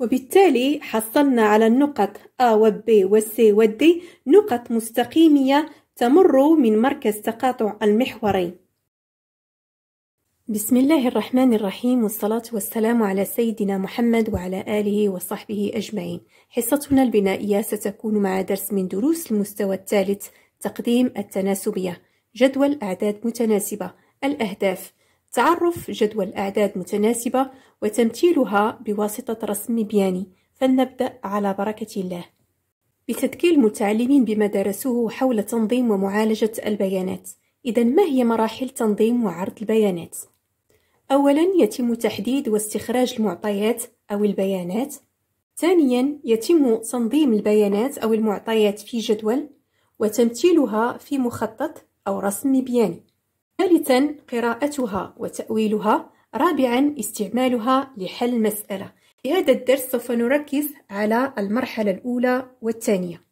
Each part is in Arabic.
وبالتالي حصلنا على النقط A C و D نقط مستقيمية تمر من مركز تقاطع المحورين بسم الله الرحمن الرحيم والصلاة والسلام على سيدنا محمد وعلى آله وصحبه أجمعين حصتنا البنائية ستكون مع درس من دروس المستوى الثالث تقديم التناسبية جدول أعداد متناسبة الأهداف تعرف جدول أعداد متناسبة وتمثيلها بواسطة رسم بياني فلنبدأ على بركة الله بتذكير المتعلمين بما درسوه حول تنظيم ومعالجة البيانات إذا ما هي مراحل تنظيم وعرض البيانات؟ أولا يتم تحديد واستخراج المعطيات أو البيانات ثانيا يتم تنظيم البيانات أو المعطيات في جدول وتمثيلها في مخطط أو رسم بياني ثالثا قراءتها وتأويلها رابعا استعمالها لحل مسألة في هذا الدرس سوف نركز على المرحلة الأولى والثانية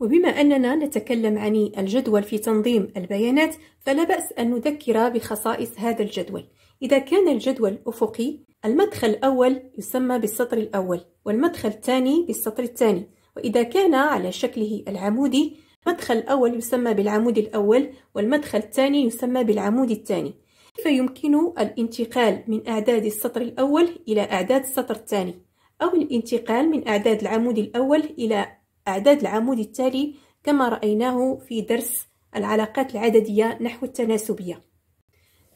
وبما أننا نتكلم عن الجدول في تنظيم البيانات فلا بأس أن نذكر بخصائص هذا الجدول إذا كان الجدول أفقي المدخل الأول يسمى بالسطر الأول والمدخل الثاني بالسطر الثاني وإذا كان على شكله العمودي المدخل الأول يسمى بالعمود الأول والمدخل الثاني يسمى بالعمود الثاني كيف يمكن الانتقال من أعداد السطر الأول إلى أعداد السطر الثاني أو الانتقال من أعداد العمود الأول إلى أعداد العمود التالي كما رأيناه في درس العلاقات العددية نحو التناسبية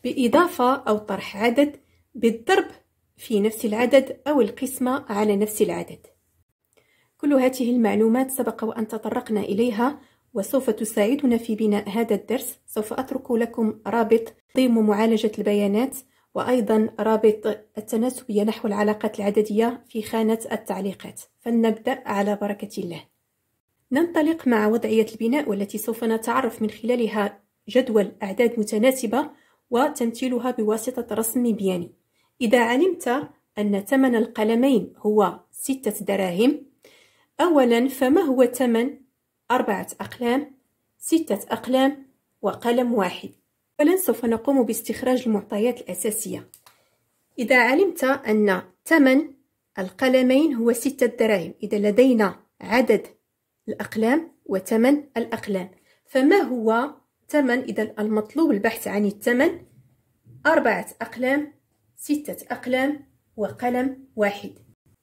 بإضافة أو طرح عدد بالضرب في نفس العدد أو القسمة على نفس العدد كل هذه المعلومات سبق وأن تطرقنا إليها وسوف تساعدنا في بناء هذا الدرس سوف أترك لكم رابط تنظيم معالجة البيانات وأيضا رابط التناسبية نحو العلاقات العددية في خانة التعليقات فلنبدأ على بركة الله ننطلق مع وضعية البناء والتي سوف نتعرف من خلالها جدول أعداد متناسبة وتمثيلها بواسطة رسم بياني إذا علمت أن ثمن القلمين هو ستة دراهم أولا فما هو ثمن أربعة أقلام ستة أقلام وقلم واحد أولا سوف نقوم باستخراج المعطيات الأساسية إذا علمت أن ثمن القلمين هو ستة دراهم إذا لدينا عدد الأقلام وثمن الأقلام فما هو ثمن إذا المطلوب البحث عن الثمن أربعة أقلام ستة أقلام وقلم واحد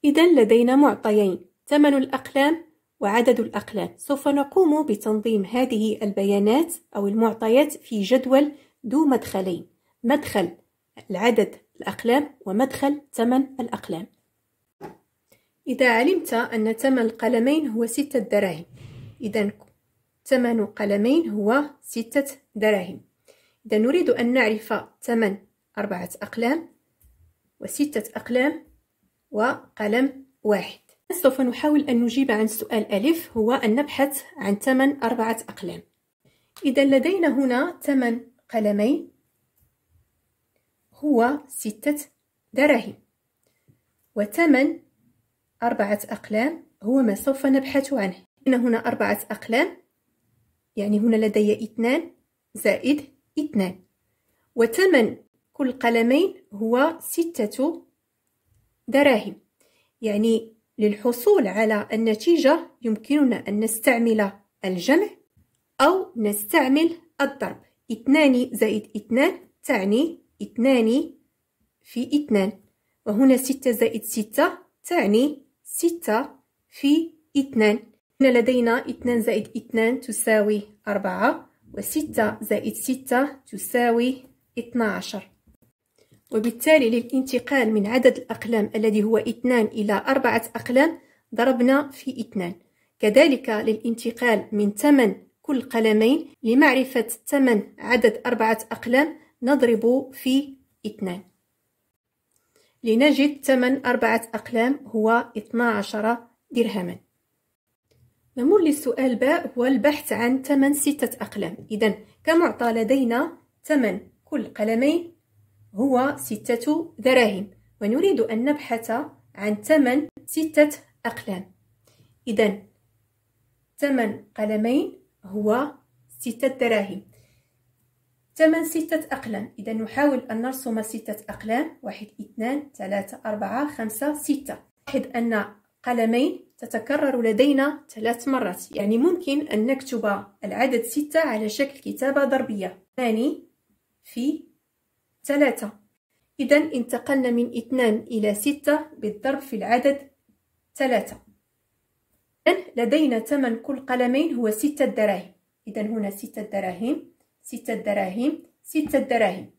إذا لدينا معطيين ثمن الأقلام وعدد الأقلام سوف نقوم بتنظيم هذه البيانات أو المعطيات في جدول ذو مدخلين مدخل العدد الأقلام ومدخل ثمن الأقلام إذا علمت أن ثمن القلمين هو ستة دراهم إذا ثمن قلمين هو ستة دراهم إذا نريد أن نعرف ثمن أربعة أقلام وستة أقلام وقلم واحد سوف نحاول أن نجيب عن سؤال ألف هو أن نبحث عن ثمن أربعة أقلام إذا لدينا هنا ثمن قلمين هو ستة دراهم وثمن أربعة أقلام هو ما سوف نبحث عنه إن هنا أربعة أقلام يعني هنا لدي اثنان زائد اثنان وثمن كل قلمين هو ستة دراهم يعني للحصول على النتيجة يمكننا أن نستعمل الجمع أو نستعمل الضرب اثنان زائد اثنان تعني اثنان في اثنان وهنا ستة زائد ستة تعني ستة في اثنان هنا لدينا اثنان زائد اثنان تساوي أربعة وستة زائد ستة تساوي اثنى عشر وبالتالي للانتقال من عدد الأقلام الذي هو 2 إلى أربعة أقلام ضربنا في 2 كذلك للانتقال من ثمن كل قلمين لمعرفة ثمن عدد أربعة أقلام نضرب في 2 لنجد ثمن أربعة أقلام هو 12 درهما نمر للسؤال باء هو البحث عن ثمن ستة أقلام إذا كمعطى لدينا ثمن كل قلمين هو ستة دراهم ونريد أن نبحث عن ثمن ستة أقلام إذا ثمن قلمين هو ستة دراهم ثمن ستة أقلام إذا نحاول أن نرسم ستة أقلام واحد اثنان ثلاثة أربعة خمسة ستة لاحظ أن قلمين تتكرر لدينا ثلاث مرات يعني ممكن أن نكتب العدد ستة على شكل كتابة ضربية ثاني في ثلاثة إذا انتقلنا من اثنان إلى ستة بالضرب في العدد ثلاثة لدينا ثمن كل قلمين هو ستة دراهم إذا هنا ستة دراهم ستة دراهم ستة دراهم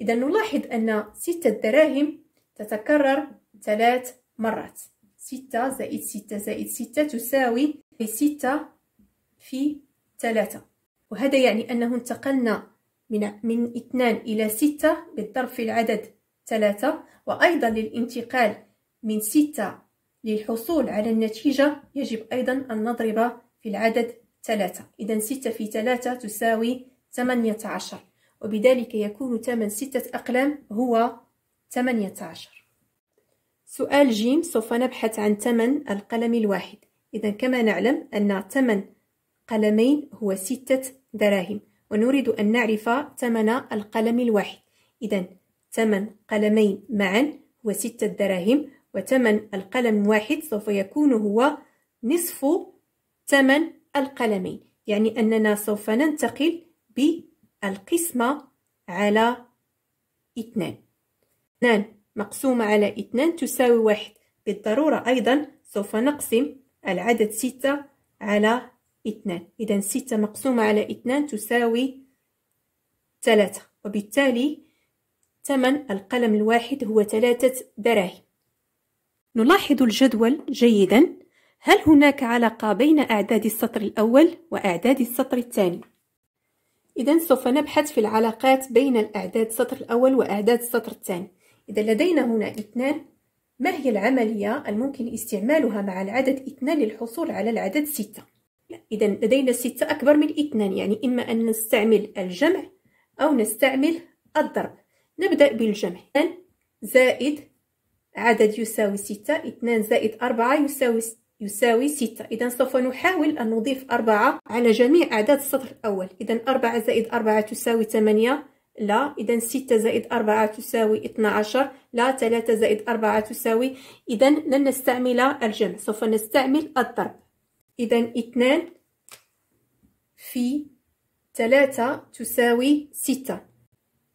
إذا نلاحظ أن ستة دراهم تتكرر ثلاث مرات ستة زائد ستة زائد ستة تساوي ستة في ثلاثة وهذا يعني أنه انتقلنا من من اثنان إلى ستة بالضرب في العدد ثلاثة وأيضا للانتقال من ستة للحصول على النتيجة يجب أيضا أن نضرب في العدد ثلاثة إذا ستة في ثلاثة تساوي ثمانية عشر وبذلك يكون ثمن ستة أقلام هو ثمانية عشر سؤال جيم سوف نبحث عن ثمن القلم الواحد إذا كما نعلم أن ثمن قلمين هو ستة دراهم ونريد أن نعرف ثمن القلم الواحد إذا ثمن قلمين معا هو ستة دراهم وثمن القلم واحد سوف يكون هو نصف ثمن القلمين يعني أننا سوف ننتقل بالقسمة على اثنان اثنان مقسومة على اثنان تساوي واحد بالضرورة أيضا سوف نقسم العدد ستة على اثنان إذا ستة مقسومة على اثنان تساوي ثلاثة وبالتالي ثمن القلم الواحد هو ثلاثة دراهم نلاحظ الجدول جيدا هل هناك علاقة بين أعداد السطر الأول وأعداد السطر الثاني؟ إذا سوف نبحث في العلاقات بين الأعداد السطر الأول وأعداد السطر الثاني إذا لدينا هنا اثنان ما هي العملية الممكن استعمالها مع العدد اثنان للحصول على العدد ستة؟ إذا لدينا ستة أكبر من اثنان يعني إما أن نستعمل الجمع أو نستعمل الضرب نبدأ بالجمع زائد عدد يساوي ستة اثنان زائد أربعة يساوي يساوي ستة إذا سوف نحاول أن نضيف أربعة على جميع أعداد السطر الأول إذا أربعة زائد أربعة تساوي ثمانية لا إذا ستة زائد أربعة تساوي اثنا عشر لا ثلاثة زائد أربعة تساوي إذا لن نستعمل الجمع سوف نستعمل الضرب إذا اثنان في ثلاثة تساوي ستة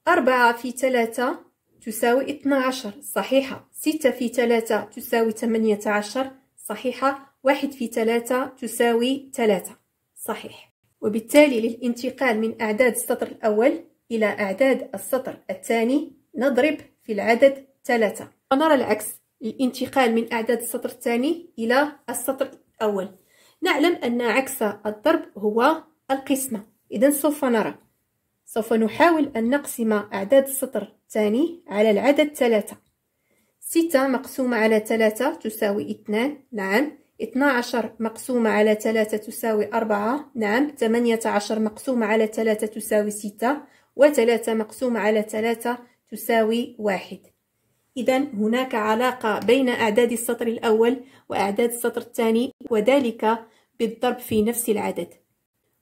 أربعة في ثلاثة تساوي اثنا عشر صحيحة ستة في ثلاثة تساوي ثمانية عشر صحيحة واحد في ثلاثة تساوي ثلاثة صحيح وبالتالي للانتقال من أعداد السطر الأول إلى أعداد السطر الثاني نضرب في العدد ثلاثة ونرى العكس للانتقال من أعداد السطر الثاني إلى السطر الأول نعلم أن عكس الضرب هو القسمة إذا سوف نرى سوف نحاول أن نقسم أعداد السطر الثاني على العدد ثلاثة ستة مقسومة على ثلاثة تساوي اثنان نعم اثنا عشر مقسومة على ثلاثة تساوي أربعة نعم ثمانية عشر مقسومة على ثلاثة تساوي ستة وثلاثة مقسومة على ثلاثة تساوي واحد إذا هناك علاقة بين أعداد السطر الأول وأعداد السطر الثاني وذلك بالضرب في نفس العدد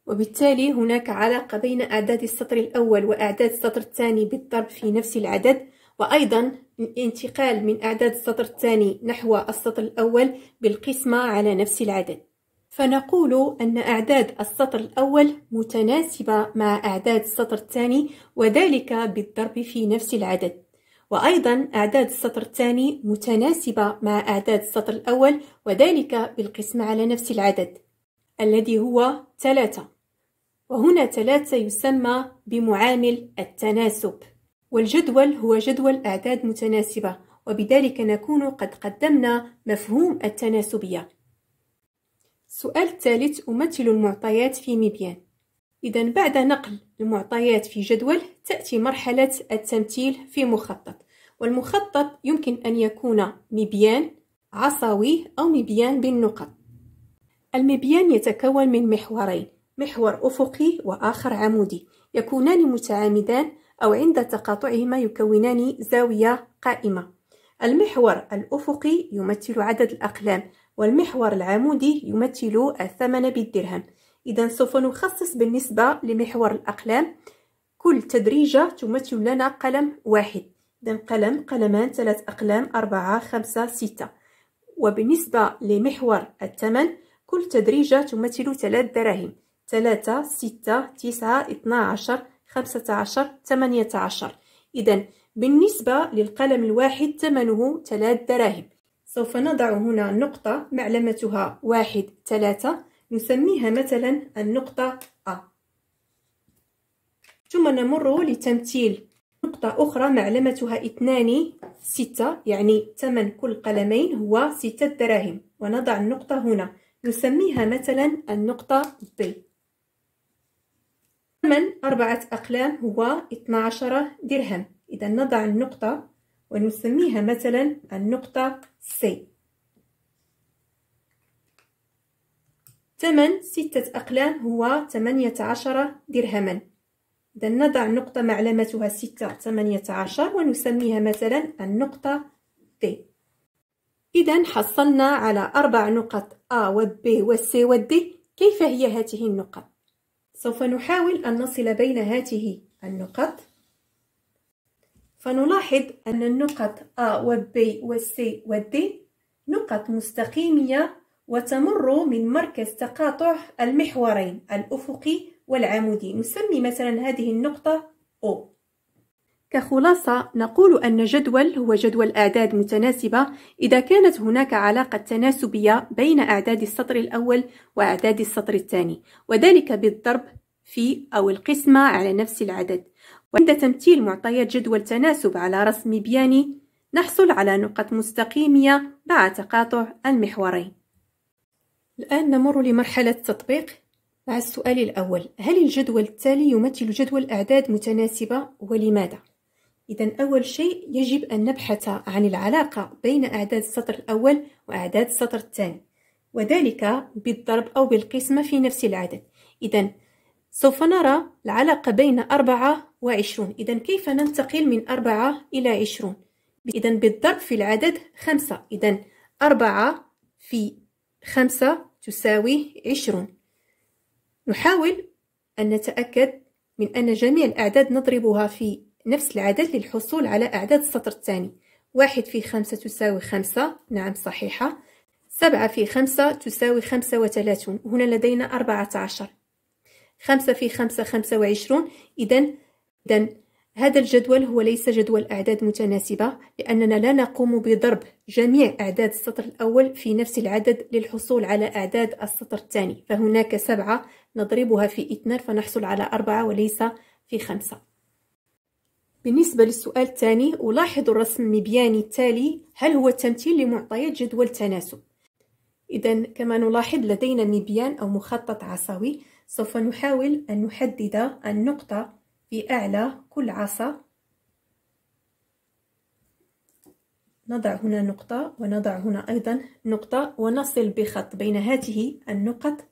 وبالتالي هناك علاقة بين أعداد السطر الأول وأعداد السطر الثاني بالضرب في نفس العدد وأيضا الانتقال من أعداد السطر الثاني نحو السطر الأول بالقسمة على نفس العدد فنقول أن أعداد السطر الأول متناسبة مع أعداد السطر الثاني وذلك بالضرب في نفس العدد وأيضا أعداد السطر الثاني متناسبة مع أعداد السطر الأول وذلك بالقسمة على نفس العدد الذي هو ثلاثة وهنا ثلاثة يسمى بمعامل التناسب والجدول هو جدول أعداد متناسبة وبذلك نكون قد قدمنا مفهوم التناسبية السؤال الثالث أمثل المعطيات في مبيان إذا بعد نقل المعطيات في جدول تأتي مرحلة التمثيل في مخطط والمخطط يمكن أن يكون مبيان عصاوي أو مبيان بالنقط المبيان يتكون من محورين محور أفقي وآخر عمودي يكونان متعامدان أو عند تقاطعهما يكونان زاوية قائمة المحور الأفقي يمثل عدد الأقلام والمحور العمودي يمثل الثمن بالدرهم إذا سوف نخصص بالنسبة لمحور الأقلام كل تدريجة تمثل لنا قلم واحد إذا قلم قلمان ثلاث أقلام أربعة خمسة ستة وبالنسبة لمحور الثمن كل تدريجة تمثل ثلاث دراهم ثلاثة ستة تسعة اثنا عشر خمسة عشر ثمانية عشر إذا بالنسبة للقلم الواحد ثمنه ثلاث دراهم سوف نضع هنا نقطة معلمتها واحد ثلاثة نسميها مثلا النقطة أ ثم نمر لتمثيل نقطة أخرى معلمتها اثنان ستة يعني ثمن كل قلمين هو ستة دراهم ونضع النقطة هنا نسميها مثلا النقطة B ثمن أربعة أقلام هو 12 درهم إذا نضع النقطة ونسميها مثلا النقطة C ثمن ستة أقلام هو 18 درهما إذا نضع نقطة معلمتها علامتها ستة 18 ونسميها مثلا النقطة B إذا حصلنا على أربع نقط ا و ب و س و د كيف هي هاته النقط؟ سوف نحاول أن نصل بين هاته النقط فنلاحظ أن النقط ا و ب و س و د نقط مستقيمية وتمر من مركز تقاطع المحورين الأفقي والعمودي نسمي مثلا هذه النقطة او كخلاصة نقول أن جدول هو جدول أعداد متناسبة إذا كانت هناك علاقة تناسبية بين أعداد السطر الأول وأعداد السطر الثاني وذلك بالضرب في أو القسمة على نفس العدد وعند تمثيل معطيات جدول تناسب على رسم بياني نحصل على نقط مستقيمية مع تقاطع المحورين الآن نمر لمرحلة التطبيق مع السؤال الأول هل الجدول التالي يمثل جدول أعداد متناسبة ولماذا؟ إذا أول شيء يجب أن نبحث عن العلاقة بين أعداد السطر الأول وأعداد السطر الثاني وذلك بالضرب أو بالقسمة في نفس العدد إذا سوف نرى العلاقة بين أربعة وعشرون إذا كيف ننتقل من أربعة إلى عشرون إذا بالضرب في العدد خمسة إذا أربعة في خمسة تساوي عشرون نحاول أن نتأكد من أن جميع الأعداد نضربها في نفس العدد للحصول على أعداد السطر الثاني واحد في خمسة تساوي خمسة نعم صحيحة سبعة في خمسة تساوي خمسة وثلاثون هنا لدينا أربعة عشر خمسة في خمسة خمسة وعشرون إذا إذا هذا الجدول هو ليس جدول أعداد متناسبة لأننا لا نقوم بضرب جميع أعداد السطر الأول في نفس العدد للحصول على أعداد السطر الثاني فهناك سبعة نضربها في اثنان فنحصل على أربعة وليس في خمسة بالنسبة للسؤال الثاني ألاحظ الرسم المبياني التالي هل هو تمثيل لمعطيات جدول تناسب إذا كما نلاحظ لدينا مبيان أو مخطط عصوي سوف نحاول أن نحدد النقطة في أعلى كل عصا نضع هنا نقطة ونضع هنا أيضا نقطة ونصل بخط بين هذه النقط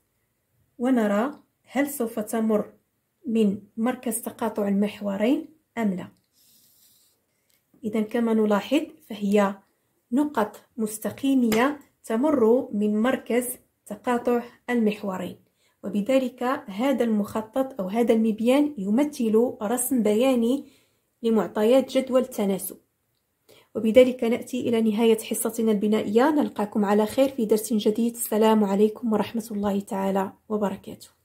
ونرى هل سوف تمر من مركز تقاطع المحورين أم لا إذا كما نلاحظ فهي نقط مستقيمية تمر من مركز تقاطع المحورين وبذلك هذا المخطط أو هذا المبيان يمثل رسم بياني لمعطيات جدول التناسب وبذلك نأتي إلى نهاية حصتنا البنائية نلقاكم على خير في درس جديد السلام عليكم ورحمة الله تعالى وبركاته